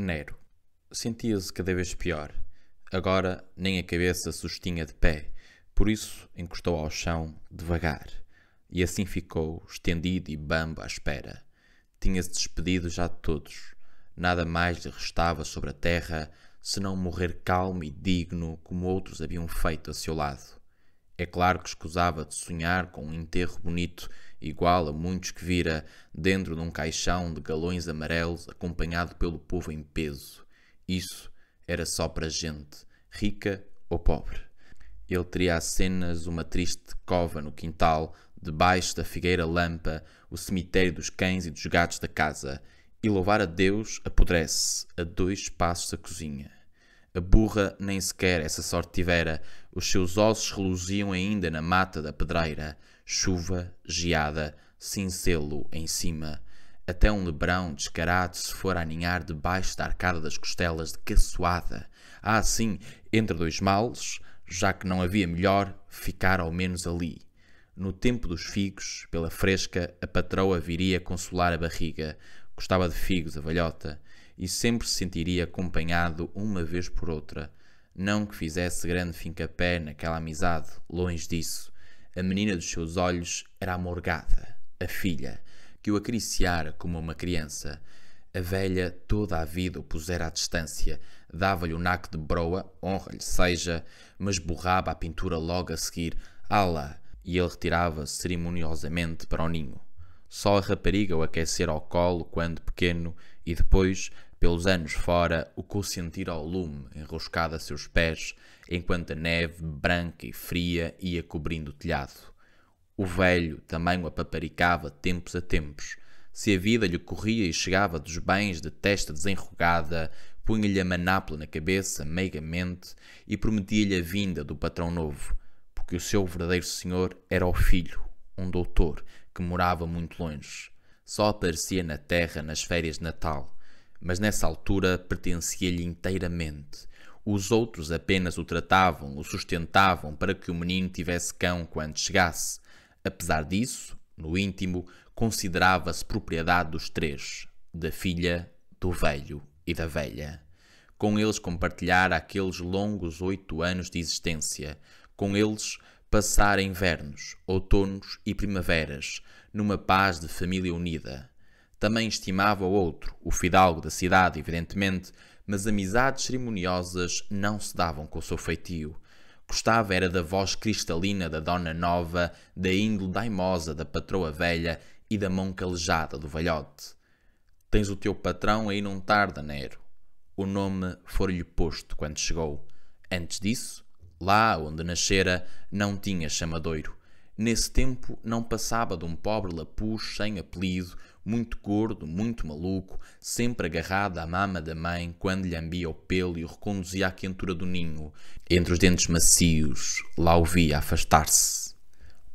Nero. Sentia-se cada vez pior. Agora nem a cabeça sustinha de pé, por isso encostou ao chão devagar. E assim ficou, estendido e bambo à espera. Tinha-se despedido já de todos. Nada mais lhe restava sobre a terra senão morrer calmo e digno como outros haviam feito a seu lado. É claro que escusava de sonhar com um enterro bonito igual a muitos que vira dentro de um caixão de galões amarelos acompanhado pelo povo em peso. Isso era só para gente, rica ou pobre. Ele teria cenas uma triste cova no quintal, debaixo da figueira lampa, o cemitério dos cães e dos gatos da casa, e louvar a Deus apodrece a dois passos da cozinha. A burra nem sequer essa sorte tivera, os seus ossos reluziam ainda na mata da pedreira, chuva, geada, cincelo em cima. Até um lebrão descarado se for aninhar debaixo da arcada das costelas de caçoada. Ah, sim, entre dois males, já que não havia melhor, ficar ao menos ali. No tempo dos figos, pela fresca, a patroa viria consolar a barriga. Gostava de figos, a valhota e sempre se sentiria acompanhado uma vez por outra. Não que fizesse grande fincapé naquela amizade, longe disso a menina dos seus olhos era a morgada, a filha, que o acariciara como uma criança. A velha toda a vida o pusera à distância, dava-lhe o naco de broa, honra-lhe seja, mas borrava a pintura logo a seguir, ala, e ele retirava cerimoniosamente para o ninho. Só a rapariga o aquecera ao colo quando pequeno e depois, pelos anos fora, o consentira ao lume, enroscado a seus pés, enquanto a neve, branca e fria, ia cobrindo o telhado. O velho também o apaparicava tempos a tempos. Se a vida lhe corria e chegava dos bens de testa desenrugada, punha-lhe a manápula na cabeça, meigamente, e prometia-lhe a vinda do patrão novo, porque o seu verdadeiro senhor era o filho, um doutor, que morava muito longe. Só aparecia na terra nas férias de Natal, mas nessa altura pertencia-lhe inteiramente os outros apenas o tratavam, o sustentavam para que o menino tivesse cão quando chegasse. Apesar disso, no íntimo, considerava-se propriedade dos três: da filha, do velho e da velha. Com eles compartilhara aqueles longos oito anos de existência, com eles passar invernos, outonos e primaveras, numa paz de família unida. Também estimava o outro, o fidalgo da cidade, evidentemente, mas amizades cerimoniosas não se davam com o seu feitio. Gostava era da voz cristalina da dona nova, da índole daimosa da patroa velha e da mão calejada do velhote. Tens o teu patrão aí não tarda, Nero. O nome foi-lhe posto quando chegou. Antes disso, lá onde nascera, não tinha chamadoiro. Nesse tempo não passava de um pobre lapuz sem apelido, muito gordo, muito maluco, sempre agarrado à mama da mãe quando lhe ambia o pelo e o reconduzia à quentura do ninho. Entre os dentes macios, lá o via afastar-se.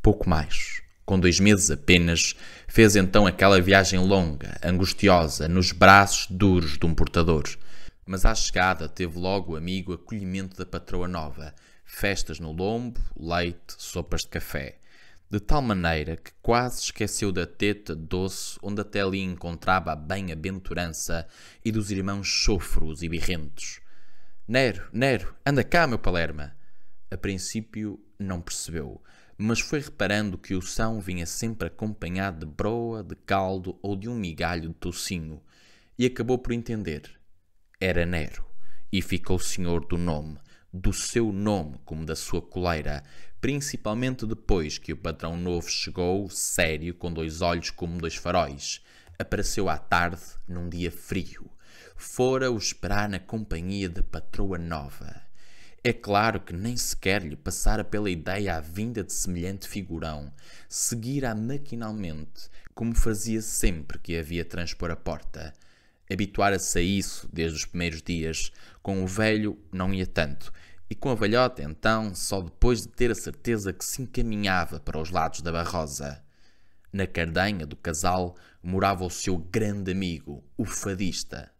Pouco mais. Com dois meses apenas, fez então aquela viagem longa, angustiosa, nos braços duros de um portador. Mas à chegada teve logo amigo acolhimento da patroa nova, festas no lombo, leite, sopas de café de tal maneira que quase esqueceu da teta doce onde até ali encontrava a bem-aventurança e dos irmãos chofros e birrentos. Nero, Nero, anda cá, meu Palerma! A princípio não percebeu, mas foi reparando que o são vinha sempre acompanhado de broa, de caldo ou de um migalho de tocinho, e acabou por entender. Era Nero, e ficou senhor do nome, do seu nome como da sua coleira, principalmente depois que o patrão novo chegou, sério, com dois olhos como dois faróis. Apareceu à tarde, num dia frio. Fora o esperar na companhia da patroa nova. É claro que nem sequer lhe passara pela ideia a vinda de semelhante figurão. Seguira-a maquinalmente, como fazia sempre que havia transpor a porta. Habituara-se a isso desde os primeiros dias. Com o velho não ia tanto, e com a velhota, então, só depois de ter a certeza que se encaminhava para os lados da Barrosa. Na cardenha do casal morava o seu grande amigo, o fadista.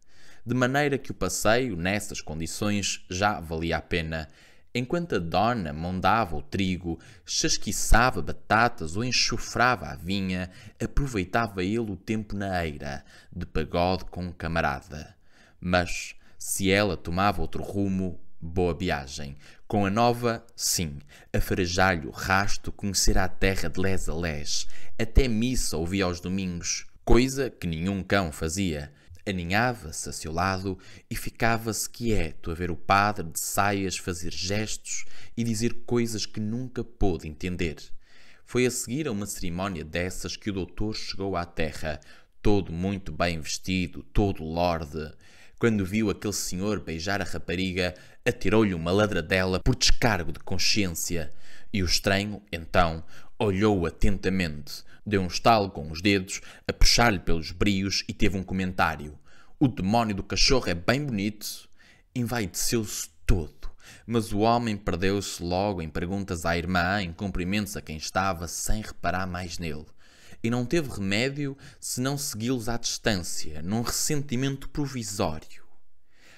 De maneira que o passeio, nessas condições, já valia a pena. Enquanto a dona mondava o trigo, chasquiçava batatas ou enxofrava a vinha, aproveitava ele o tempo na eira, de pagode com um camarada. Mas, se ela tomava outro rumo, Boa viagem. Com a nova, sim, a farejalho, rasto, conhecer a terra de les a les. Até missa ouvia aos domingos, coisa que nenhum cão fazia. Aninhava-se a seu lado e ficava-se quieto a ver o padre de saias fazer gestos e dizer coisas que nunca pôde entender. Foi a seguir a uma cerimónia dessas que o doutor chegou à terra, todo muito bem vestido, todo lorde quando viu aquele senhor beijar a rapariga, atirou-lhe uma ladradela por descargo de consciência. E o estranho, então, olhou atentamente, deu um estalo com os dedos, a puxar-lhe pelos brios e teve um comentário. O demónio do cachorro é bem bonito. Envaideceu-se todo, mas o homem perdeu-se logo em perguntas à irmã, em cumprimentos a quem estava, sem reparar mais nele e não teve remédio senão segui-los à distância, num ressentimento provisório.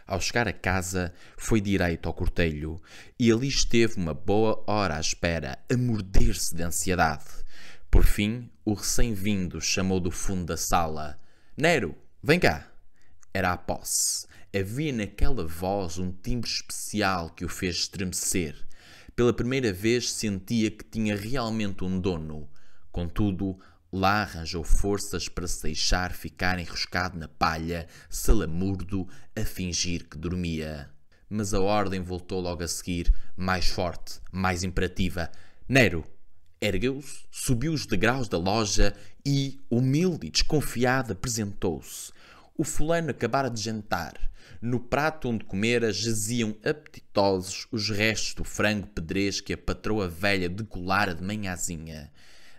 Ao chegar a casa, foi direito ao cortelho e ali esteve uma boa hora à espera, a morder-se de ansiedade. Por fim, o recém-vindo chamou do fundo da sala: Nero, vem cá! Era a posse. Havia naquela voz um timbre especial que o fez estremecer. Pela primeira vez sentia que tinha realmente um dono. Contudo, Lá arranjou forças para se deixar ficar enroscado na palha, salamurdo, a fingir que dormia. Mas a ordem voltou logo a seguir, mais forte, mais imperativa. Nero ergueu-se, subiu os degraus da loja e, humilde e desconfiado, apresentou-se. O fulano acabara de jantar. No prato onde comera jaziam apetitosos os restos do frango pedrez que a patroa velha decolara de manhãzinha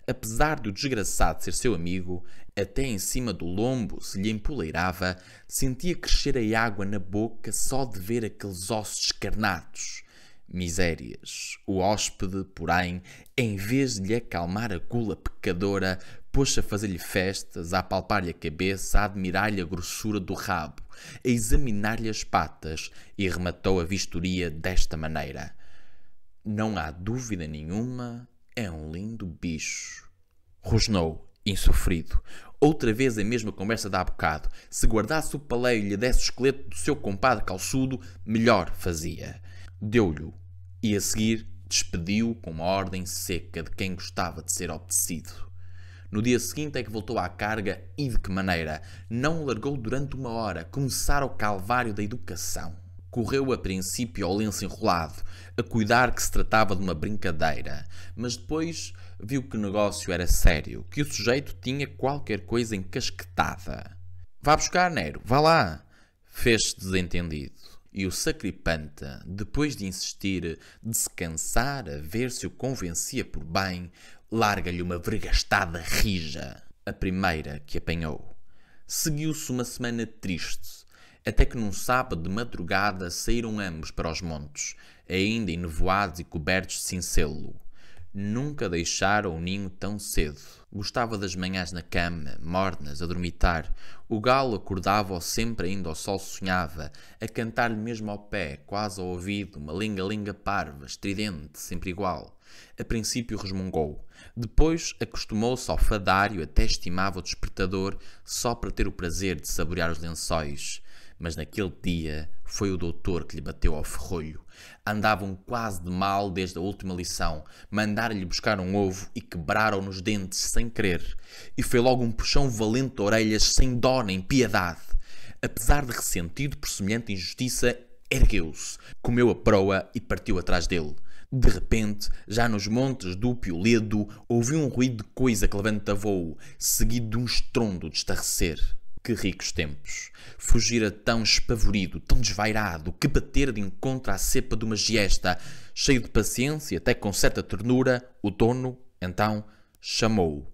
apesar do desgraçado ser seu amigo, até em cima do lombo se lhe empoleirava, sentia crescer a água na boca só de ver aqueles ossos descarnados. Misérias. O hóspede, porém, em vez de lhe acalmar a gula pecadora, pôs-se a fazer-lhe festas, a apalpar-lhe a cabeça, a admirar-lhe a grossura do rabo, a examinar-lhe as patas e rematou a vistoria desta maneira. Não há dúvida nenhuma é um lindo bicho. Rosnou, insofrido. Outra vez a mesma conversa de há bocado. Se guardasse o paleio e lhe desse o esqueleto do seu compadre calçudo, melhor fazia. Deu-lhe e a seguir despediu com uma ordem seca de quem gostava de ser obedecido. No dia seguinte é que voltou à carga e de que maneira. Não largou durante uma hora. começar o calvário da educação. Correu a princípio ao lenço enrolado, a cuidar que se tratava de uma brincadeira, mas depois viu que o negócio era sério, que o sujeito tinha qualquer coisa encasquetada. Vá buscar, Nero, vá lá! Fez-se desentendido. E o sacripanta, depois de insistir, de se cansar a ver se o convencia por bem, larga-lhe uma vergastada rija, a primeira que apanhou. Seguiu-se uma semana triste, até que num sábado de madrugada saíram ambos para os montes, ainda enevoados e cobertos de cincelo. Nunca deixaram o ninho tão cedo. Gostava das manhãs na cama, mornas, a dormitar. O galo acordava ou sempre ainda ao sol sonhava, a cantar-lhe mesmo ao pé, quase ao ouvido, uma linga-linga parva, estridente, sempre igual. A princípio resmungou. Depois acostumou-se ao fadário, até estimava o despertador, só para ter o prazer de saborear os lençóis mas naquele dia foi o doutor que lhe bateu ao ferrolho. Andavam quase de mal desde a última lição. Mandaram-lhe buscar um ovo e quebraram nos dentes sem querer. E foi logo um puxão valente de orelhas sem dó nem piedade. Apesar de ressentido por semelhante injustiça, ergueu-se, comeu a proa e partiu atrás dele. De repente, já nos montes do Pioledo, ouviu um ruído de coisa que levanta voo, seguido de um estrondo de estarrecer. Que ricos tempos! Fugira tão espavorido, tão desvairado, que bater de encontro à cepa de uma giesta, cheio de paciência, até com certa ternura, o dono, então, chamou-o,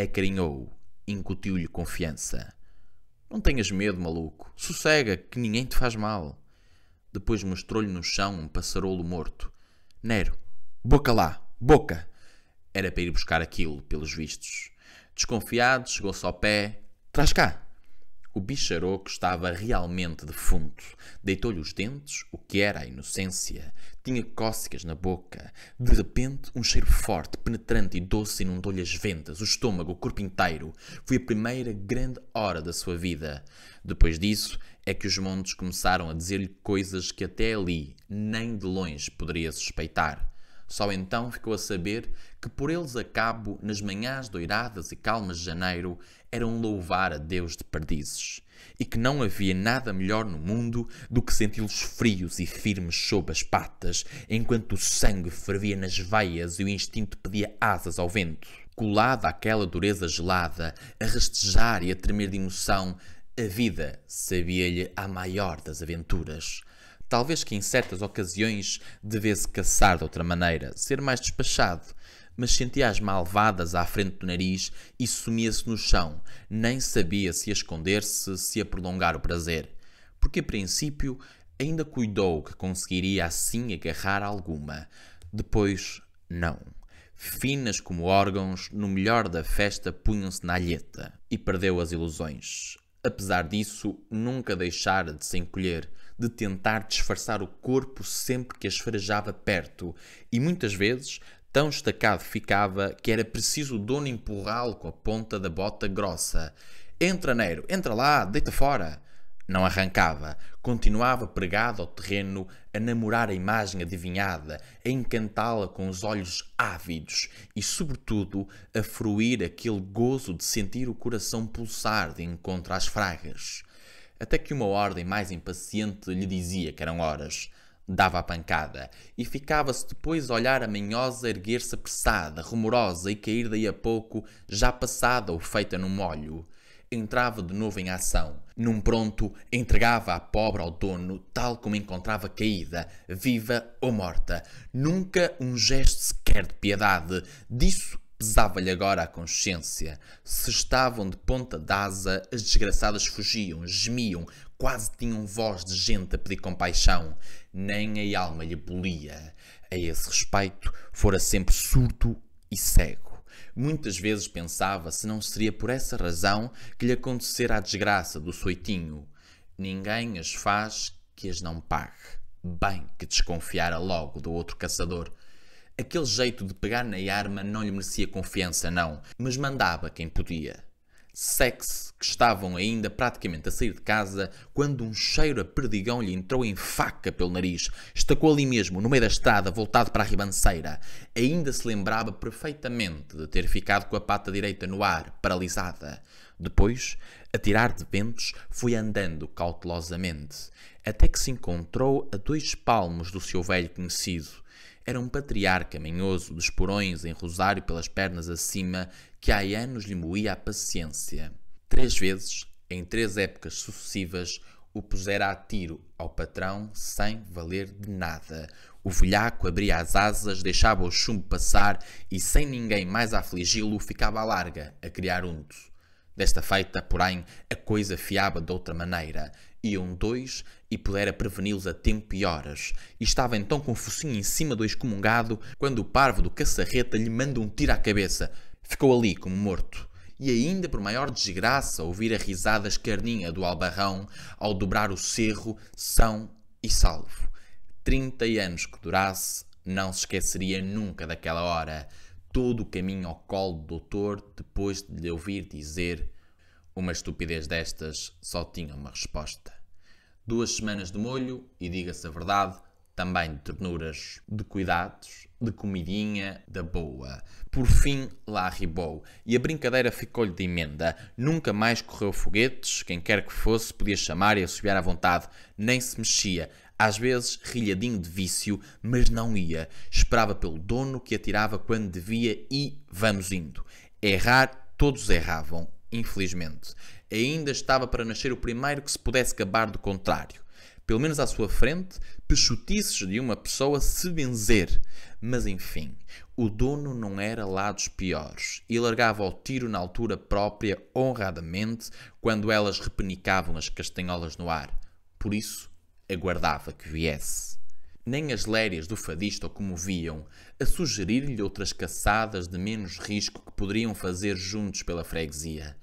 acarinhou-o, incutiu-lhe confiança. Não tenhas medo, maluco. Sossega, que ninguém te faz mal. Depois mostrou-lhe no chão um passarolo morto. Nero, boca lá, boca! Era para ir buscar aquilo, pelos vistos. Desconfiado, chegou-se ao pé. Traz cá! O bicharoco estava realmente defunto. Deitou-lhe os dentes, o que era a inocência. Tinha cócegas na boca. De repente, um cheiro forte, penetrante e doce inundou-lhe as ventas, o estômago, o corpo inteiro. Foi a primeira grande hora da sua vida. Depois disso, é que os montes começaram a dizer-lhe coisas que até ali nem de longe poderia suspeitar. Só então ficou a saber que por eles a cabo, nas manhãs doiradas e calmas de janeiro, era louvar a Deus de perdizes, e que não havia nada melhor no mundo do que senti-los frios e firmes sob as patas, enquanto o sangue fervia nas veias e o instinto pedia asas ao vento. Colada àquela dureza gelada, a rastejar e a tremer de emoção, a vida sabia-lhe a maior das aventuras. Talvez que em certas ocasiões devesse caçar de outra maneira, ser mais despachado, mas sentia as malvadas à frente do nariz e sumia-se no chão, nem sabia se a esconder-se, se a prolongar o prazer, porque a princípio ainda cuidou que conseguiria assim agarrar alguma, depois não finas como órgãos, no melhor da festa punham-se na alheta e perdeu as ilusões. Apesar disso, nunca deixara de se encolher, de tentar disfarçar o corpo sempre que as farejava perto, e muitas vezes tão estacado ficava que era preciso o dono empurrá-lo com a ponta da bota grossa. Entra, Neiro, entra lá, deita fora. Não arrancava, continuava pregado ao terreno, a namorar a imagem adivinhada, a encantá-la com os olhos ávidos e, sobretudo, a fruir aquele gozo de sentir o coração pulsar de encontro às fragas até que uma ordem mais impaciente lhe dizia que eram horas. Dava a pancada, e ficava-se depois a olhar a manhosa erguer-se apressada, rumorosa, e cair daí a pouco, já passada ou feita no molho. Entrava de novo em ação. Num pronto, entregava a pobre ao dono, tal como encontrava caída, viva ou morta. Nunca um gesto sequer de piedade. Disso Pesava-lhe agora a consciência. Se estavam de ponta d'asa, as desgraçadas fugiam, gemiam, quase tinham voz de gente a pedir compaixão. Nem a alma lhe bolia. A esse respeito, fora sempre surdo e cego. Muitas vezes pensava se não seria por essa razão que lhe acontecera a desgraça do soitinho. Ninguém as faz que as não pague. Bem que desconfiara logo do outro caçador. Aquele jeito de pegar na arma não lhe merecia confiança, não, mas mandava quem podia. Sex, que estavam ainda praticamente a sair de casa, quando um cheiro a perdigão lhe entrou em faca pelo nariz. Estacou ali mesmo, no meio da estrada, voltado para a ribanceira. Ainda se lembrava perfeitamente de ter ficado com a pata direita no ar, paralisada. Depois, a tirar de ventos, foi andando cautelosamente, até que se encontrou a dois palmos do seu velho conhecido, era um patriarca manhoso, de esporões em rosário pelas pernas acima, que há anos lhe moía a paciência. Três vezes, em três épocas sucessivas, o pusera a tiro ao patrão sem valer de nada. O velhaco abria as asas, deixava o chumbo passar e, sem ninguém mais afligi-lo, ficava à larga, a criar unto. Desta feita, porém, a coisa fiava de outra maneira. Iam dois e pudera preveni-los a tempo e horas. E estava então com o focinho em cima do excomungado quando o parvo do caçarreta lhe manda um tiro à cabeça. Ficou ali como morto. E ainda por maior desgraça ouvir a risada escarninha do albarrão ao dobrar o cerro, são e salvo. Trinta anos que durasse, não se esqueceria nunca daquela hora. Todo o caminho ao colo do doutor, depois de lhe ouvir dizer uma estupidez destas só tinha uma resposta. Duas semanas de molho e, diga-se a verdade, também de ternuras, de cuidados, de comidinha da boa. Por fim, lá ribou, e a brincadeira ficou-lhe de emenda. Nunca mais correu foguetes, quem quer que fosse podia chamar e assobiar à vontade, nem se mexia, às vezes rilhadinho de vício, mas não ia. Esperava pelo dono que atirava quando devia e vamos indo. Errar, todos erravam, infelizmente. Ainda estava para nascer o primeiro que se pudesse gabar do contrário. Pelo menos à sua frente, peixotices de uma pessoa se benzer. Mas enfim, o dono não era lá dos piores e largava o tiro na altura própria, honradamente, quando elas repenicavam as castanholas no ar. Por isso, aguardava que viesse nem as lérias do fadista o comoviam, a sugerir-lhe outras caçadas de menos risco que poderiam fazer juntos pela freguesia.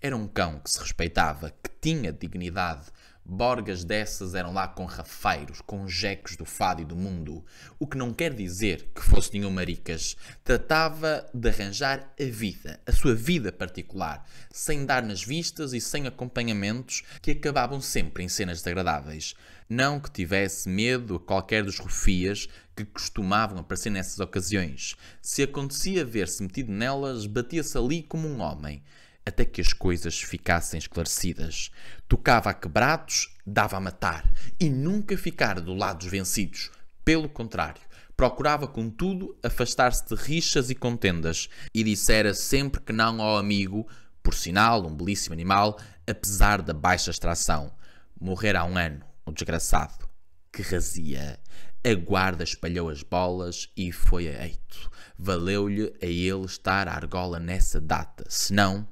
Era um cão que se respeitava, que tinha dignidade. Borgas dessas eram lá com rafeiros, com jecos do fado e do mundo, o que não quer dizer que fosse nenhum maricas. Tratava de arranjar a vida, a sua vida particular, sem dar nas vistas e sem acompanhamentos que acabavam sempre em cenas desagradáveis. Não que tivesse medo a qualquer dos rufias que costumavam aparecer nessas ocasiões. Se acontecia ver-se metido nelas, batia-se ali como um homem, até que as coisas ficassem esclarecidas. Tocava a quebrados, dava a matar, e nunca ficar do lado dos vencidos. Pelo contrário, procurava, contudo, afastar-se de rixas e contendas, e dissera sempre que não ao amigo, por sinal, um belíssimo animal, apesar da baixa extração. morrerá há um ano o desgraçado, que razia. A guarda espalhou as bolas e foi a eito. Valeu-lhe a ele estar à argola nessa data, senão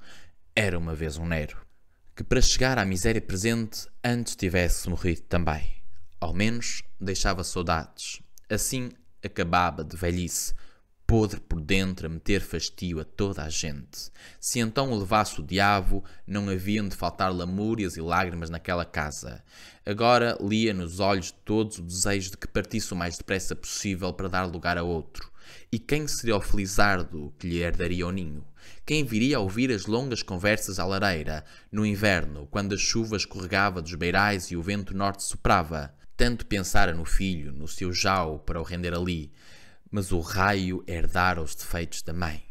era uma vez um Nero, que para chegar à miséria presente antes tivesse morrido também. Ao menos deixava saudades. Assim acabava de velhice, podre por dentro, a meter fastio a toda a gente. Se então o levasse o diabo, não haviam de faltar lamúrias e lágrimas naquela casa. Agora lia nos olhos de todos o desejo de que partisse o mais depressa possível para dar lugar a outro. E quem seria o felizardo que lhe herdaria o ninho? Quem viria a ouvir as longas conversas à lareira, no inverno, quando a chuva escorregava dos beirais e o vento norte soprava? Tanto pensara no filho, no seu jau, para o render ali, mas o raio é herdara os defeitos da mãe.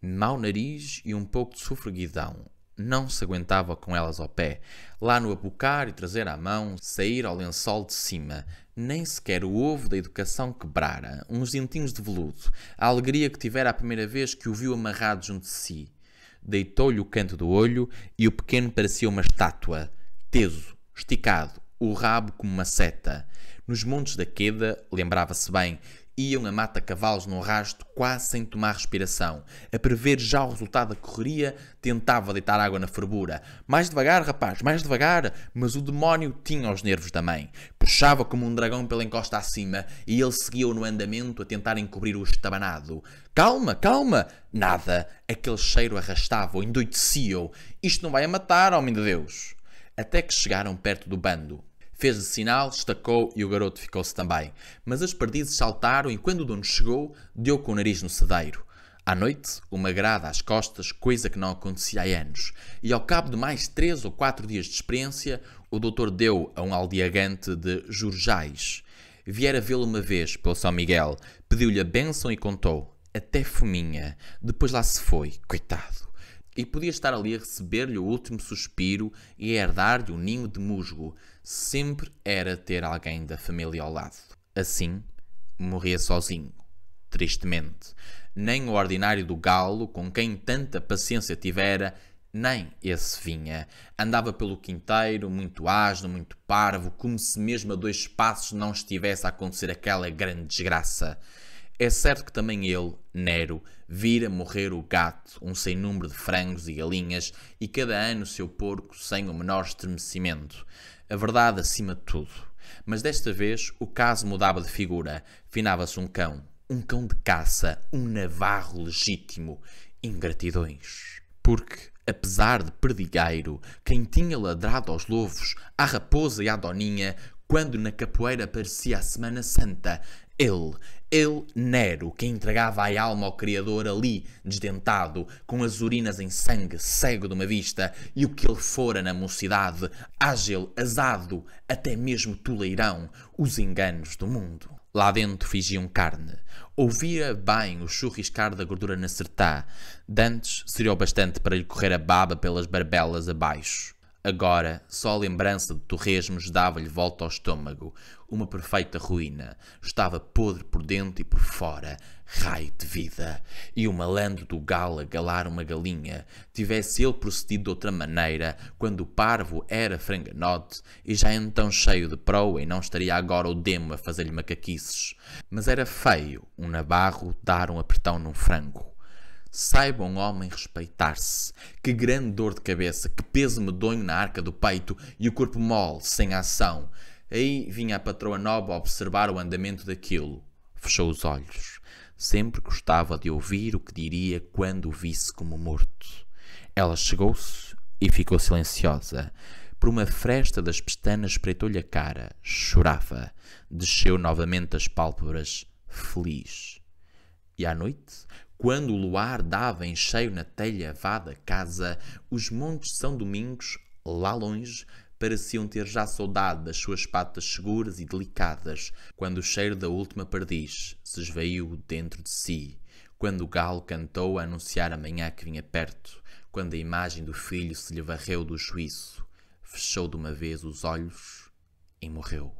Mau nariz e um pouco de sofreguidão. Não se aguentava com elas ao pé. Lá no abocar e trazer à mão, sair ao lençol de cima. Nem sequer o ovo da educação quebrara. Uns dentinhos de veludo. A alegria que tivera a primeira vez que o viu amarrado junto de si. Deitou-lhe o canto do olho e o pequeno parecia uma estátua. Teso, esticado, o rabo como uma seta. Nos montes da queda, lembrava-se bem, iam a mata-cavalos num rasto, quase sem tomar respiração. A prever já o resultado da correria, tentava deitar água na fervura. Mais devagar, rapaz, mais devagar! Mas o demónio tinha os nervos da mãe. Puxava como um dragão pela encosta acima e ele seguia-o no andamento a tentar encobrir o estabanado. Calma, calma! Nada! Aquele cheiro arrastava-o, endoidecia-o. Isto não vai a matar, homem de Deus! Até que chegaram perto do bando. Fez de sinal, estacou e o garoto ficou-se também. Mas as perdizes saltaram e quando o dono chegou, deu com o nariz no cedeiro. À noite, uma grada às costas, coisa que não acontecia há anos. E ao cabo de mais três ou quatro dias de experiência, o doutor deu a um aldeagante de Jurjais. Viera vê-lo uma vez pelo São Miguel, pediu-lhe a bênção e contou. Até fominha. Depois lá se foi, coitado e podia estar ali a receber-lhe o último suspiro e a herdar-lhe o um ninho de musgo, sempre era ter alguém da família ao lado. Assim, morria sozinho, tristemente. Nem o ordinário do galo, com quem tanta paciência tivera, nem esse vinha. Andava pelo quinteiro, muito asno, muito parvo, como se mesmo a dois passos não estivesse a acontecer aquela grande desgraça. É certo que também ele, Nero, vira morrer o gato, um sem número de frangos e galinhas, e cada ano o seu porco sem o menor estremecimento a verdade acima de tudo. Mas desta vez o caso mudava de figura. Finava-se um cão, um cão de caça, um navarro legítimo. Ingratidões. Porque, apesar de perdigueiro, quem tinha ladrado aos lobos, à raposa e à doninha, quando na capoeira parecia a Semana Santa, ele El Nero, que entregava a alma ao Criador ali, desdentado, com as urinas em sangue, cego de uma vista, e o que ele fora na mocidade, ágil, azado, até mesmo tuleirão, os enganos do mundo. Lá dentro fingiam carne. Ouvia bem o churriscar da gordura na sertá. Dantes seria o bastante para lhe correr a baba pelas barbelas abaixo. Agora, só a lembrança de torresmos dava-lhe volta ao estômago. Uma perfeita ruína. Estava podre por dentro e por fora. Raio de vida! E o malandro do gala galar uma galinha. Tivesse ele procedido de outra maneira, quando o parvo era franganote, e já então cheio de proa, e não estaria agora o demo a fazer-lhe macaquices. Mas era feio, um nabarro, dar um apertão num frango. Saiba um homem respeitar-se. Que grande dor de cabeça, que peso medonho na arca do peito e o corpo mole, sem ação. Aí vinha a patroa nova observar o andamento daquilo. Fechou os olhos. Sempre gostava de ouvir o que diria quando o visse como morto. Ela chegou-se e ficou silenciosa. Por uma fresta das pestanas espreitou-lhe a cara. Chorava. Desceu novamente as pálpebras. Feliz. E à noite, quando o luar dava em cheio na telha vada casa, os montes São Domingos, lá longe, pareciam ter já saudade das suas patas seguras e delicadas, quando o cheiro da última perdiz se esvaiu dentro de si, quando o galo cantou a anunciar a manhã que vinha perto, quando a imagem do filho se lhe varreu do juízo, fechou de uma vez os olhos e morreu.